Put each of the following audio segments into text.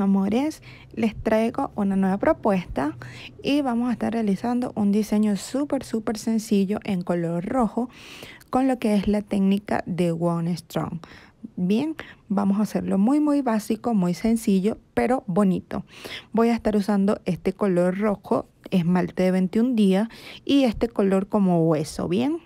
amores, les traigo una nueva propuesta y vamos a estar realizando un diseño súper, súper sencillo en color rojo con lo que es la técnica de One Strong. Bien, vamos a hacerlo muy, muy básico, muy sencillo, pero bonito. Voy a estar usando este color rojo, esmalte de 21 días y este color como hueso, bien.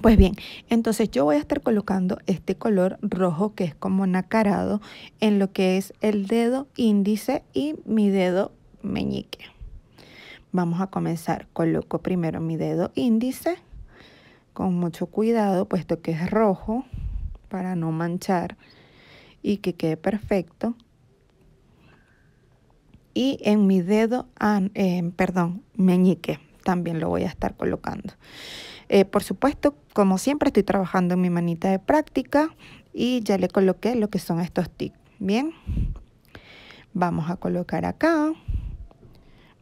Pues bien, entonces yo voy a estar colocando este color rojo que es como nacarado en lo que es el dedo índice y mi dedo meñique. Vamos a comenzar. Coloco primero mi dedo índice con mucho cuidado puesto que es rojo para no manchar y que quede perfecto. Y en mi dedo, ah, eh, perdón, meñique también lo voy a estar colocando. Eh, por supuesto, como siempre, estoy trabajando en mi manita de práctica y ya le coloqué lo que son estos tics. Bien, vamos a colocar acá.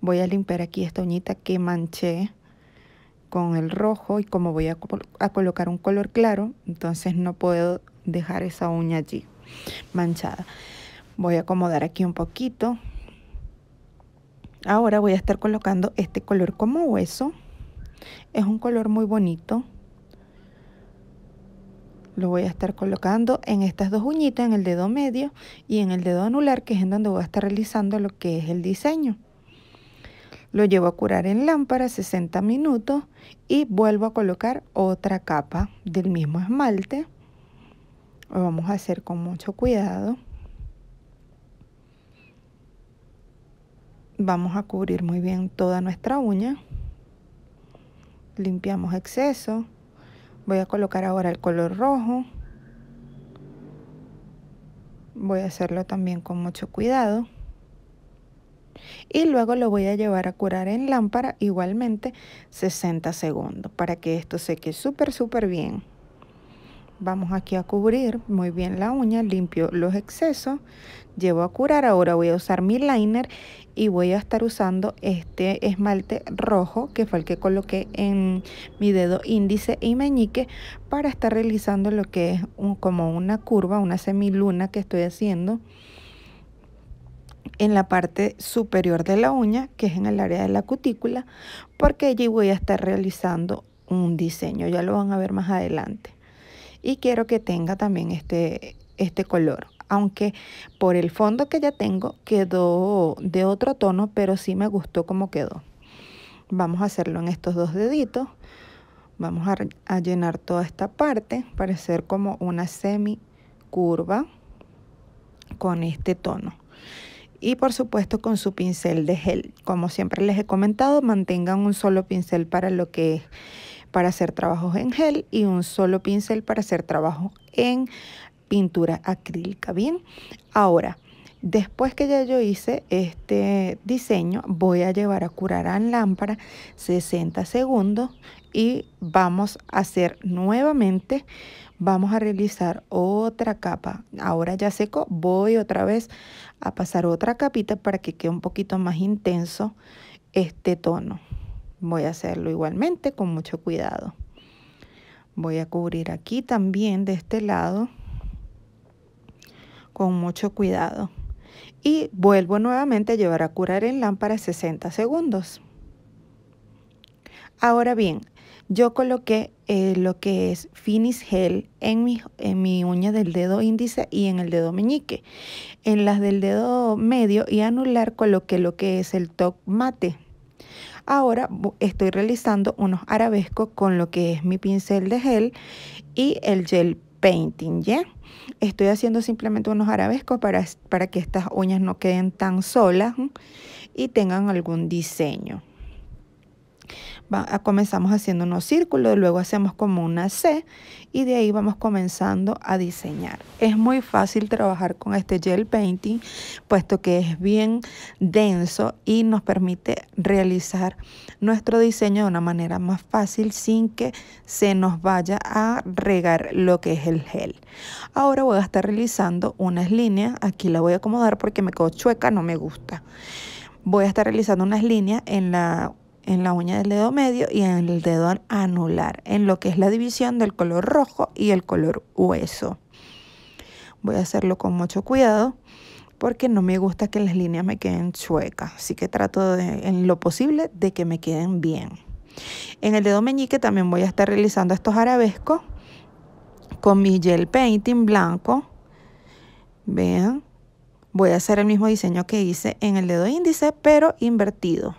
Voy a limpiar aquí esta uñita que manché con el rojo y como voy a colocar un color claro, entonces no puedo dejar esa uña allí manchada. Voy a acomodar aquí un poquito. Ahora voy a estar colocando este color como hueso. Es un color muy bonito. Lo voy a estar colocando en estas dos uñitas, en el dedo medio y en el dedo anular, que es en donde voy a estar realizando lo que es el diseño. Lo llevo a curar en lámpara 60 minutos y vuelvo a colocar otra capa del mismo esmalte. Lo vamos a hacer con mucho cuidado. Vamos a cubrir muy bien toda nuestra uña limpiamos exceso voy a colocar ahora el color rojo voy a hacerlo también con mucho cuidado y luego lo voy a llevar a curar en lámpara igualmente 60 segundos para que esto seque súper súper bien Vamos aquí a cubrir muy bien la uña, limpio los excesos, llevo a curar. Ahora voy a usar mi liner y voy a estar usando este esmalte rojo que fue el que coloqué en mi dedo índice y meñique para estar realizando lo que es como una curva, una semiluna que estoy haciendo en la parte superior de la uña, que es en el área de la cutícula, porque allí voy a estar realizando un diseño, ya lo van a ver más adelante y quiero que tenga también este, este color aunque por el fondo que ya tengo quedó de otro tono, pero sí me gustó como quedó. Vamos a hacerlo en estos dos deditos. Vamos a, llenar toda esta parte para hacer como una semicurva con este tono. Y por supuesto con su pincel de gel. Como siempre les he comentado, mantengan un solo pincel para lo que es para hacer trabajos en gel y un solo pincel para hacer trabajo en pintura acrílica. Bien, ahora... Después que ya yo hice este diseño, voy a llevar a curar en lámpara 60 segundos y vamos a hacer nuevamente, vamos a realizar otra capa. Ahora ya seco, voy otra vez a pasar otra capita para que quede un poquito más intenso este tono. Voy a hacerlo igualmente con mucho cuidado. Voy a cubrir aquí también de este lado con mucho cuidado. Y vuelvo nuevamente a llevar a curar en lámpara 60 segundos. Ahora bien, yo coloqué eh, lo que es Finish Gel en mi, en mi uña del dedo índice y en el dedo meñique. En las del dedo medio y anular coloqué lo que es el Top Mate. Ahora estoy realizando unos arabescos con lo que es mi pincel de gel y el gel painting, Estoy haciendo simplemente unos arabescos para, para que estas uñas no queden tan solas y tengan algún diseño. Va, ah, comenzamos haciendo unos círculos, luego hacemos como una C y de ahí vamos comenzando a diseñar. Es muy fácil trabajar con este gel painting puesto que es bien denso y nos permite realizar nuestro diseño de una manera más fácil sin que se nos vaya a regar lo que es el gel. Ahora voy a estar realizando unas líneas, aquí la voy a acomodar porque me quedo chueca, no me gusta. Voy a estar realizando unas líneas en la en la uña del dedo medio y en el dedo anular, en lo que es la división del color rojo y el color hueso. Voy a hacerlo con mucho cuidado porque no me gusta que las líneas me queden chuecas, así que trato de, en lo posible de que me queden bien. En el dedo meñique también voy a estar realizando estos arabescos con mi gel painting blanco. Vean, voy a hacer el mismo diseño que hice en el dedo índice, pero invertido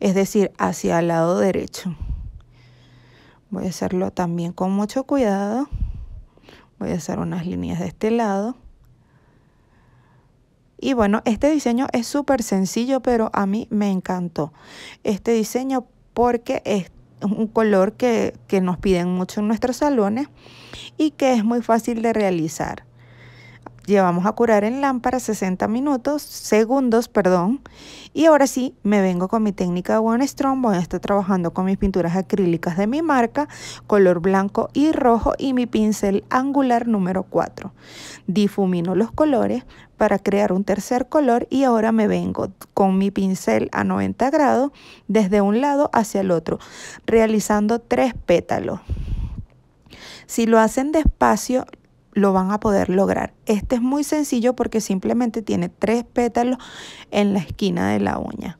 es decir, hacia el lado derecho. Voy a hacerlo también con mucho cuidado. Voy a hacer unas líneas de este lado. Y bueno, este diseño es súper sencillo, pero a mí me encantó este diseño porque es un color que, que nos piden mucho en nuestros salones y que es muy fácil de realizar llevamos a curar en lámpara 60 minutos, segundos, perdón. Y ahora sí, me vengo con mi técnica de One Strong. Voy a estar trabajando con mis pinturas acrílicas de mi marca, color blanco y rojo y mi pincel angular número 4. Difumino los colores para crear un tercer color y ahora me vengo con mi pincel a 90 grados desde un lado hacia el otro, realizando tres pétalos. Si lo hacen despacio, lo van a poder lograr. Este es muy sencillo porque simplemente tiene tres pétalos en la esquina de la uña.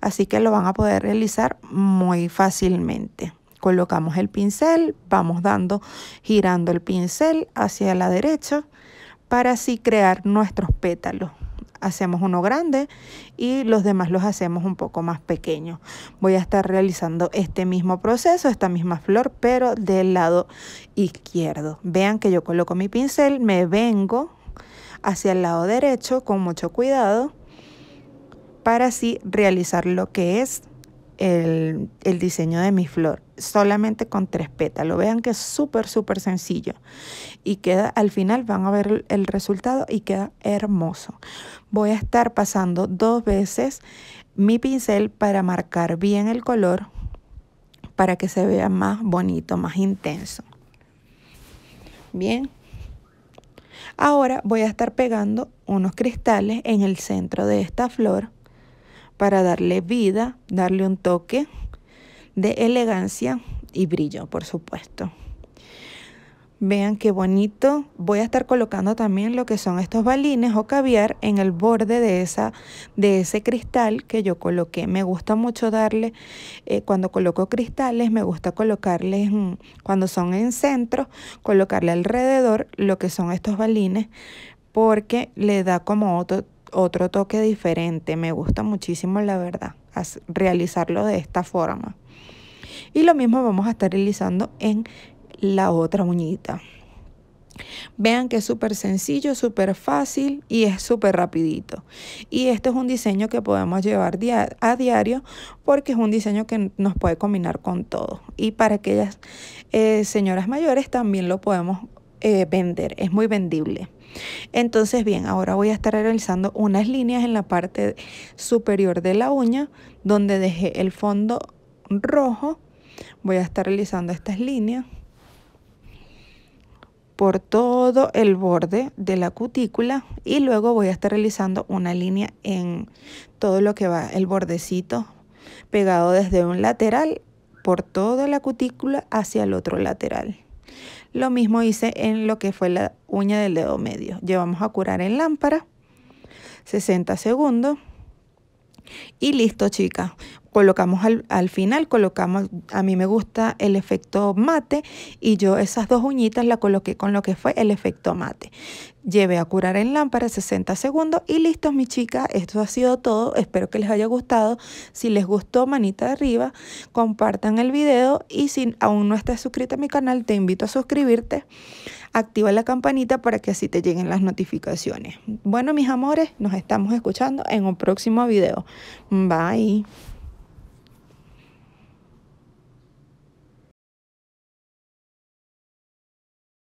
Así que lo van a poder realizar muy fácilmente. Colocamos el pincel, vamos dando, girando el pincel hacia la derecha para así crear nuestros pétalos hacemos uno grande y los demás los hacemos un poco más pequeños. Voy a estar realizando este mismo proceso, esta misma flor, pero del lado izquierdo. Vean que yo coloco mi pincel, me vengo hacia el lado derecho con mucho cuidado para así realizar lo que es el, diseño de mi flor, solamente con tres pétalos. Vean que es súper, súper sencillo. Y queda, al final van a ver el resultado y queda hermoso. Voy a estar pasando dos veces mi pincel para marcar bien el color para que se vea más bonito, más intenso. Bien. Ahora voy a estar pegando unos cristales en el centro de esta flor para darle vida, darle un toque de elegancia y brillo, por supuesto. Vean qué bonito. Voy a estar colocando también lo que son estos balines o caviar en el borde de, esa, de ese cristal que yo coloqué. Me gusta mucho darle, eh, cuando coloco cristales, me gusta colocarles, mm, cuando son en centro, colocarle alrededor lo que son estos balines porque le da como otro otro toque diferente. Me gusta muchísimo, la verdad, realizarlo de esta forma. Y lo mismo vamos a estar realizando en la otra muñita Vean que es súper sencillo, súper fácil y es súper rapidito. Y esto es un diseño que podemos llevar a diario porque es un diseño que nos puede combinar con todo. Y para aquellas eh, señoras mayores también lo podemos eh, vender, es muy vendible. Entonces, bien, ahora voy a estar realizando unas líneas en la parte superior de la uña, donde dejé el fondo rojo. Voy a estar realizando estas líneas por todo el borde de la cutícula y luego voy a estar realizando una línea en todo lo que va el bordecito pegado desde un lateral por toda la cutícula hacia el otro lateral. Lo mismo hice en lo que fue la uña del dedo medio. Llevamos a curar en lámpara 60 segundos. Y listo, chicas colocamos al, final, colocamos, a mí me gusta el efecto mate y yo esas dos uñitas la coloqué con lo que fue el efecto mate. Llevé a curar en lámpara 60 segundos y listo mi chica, esto ha sido todo, espero que les haya gustado, si les gustó manita arriba, compartan el video y si aún no estás suscrito a mi canal te invito a suscribirte, activa la campanita para que así te lleguen las notificaciones. Bueno mis amores, nos estamos escuchando en un próximo video. Bye.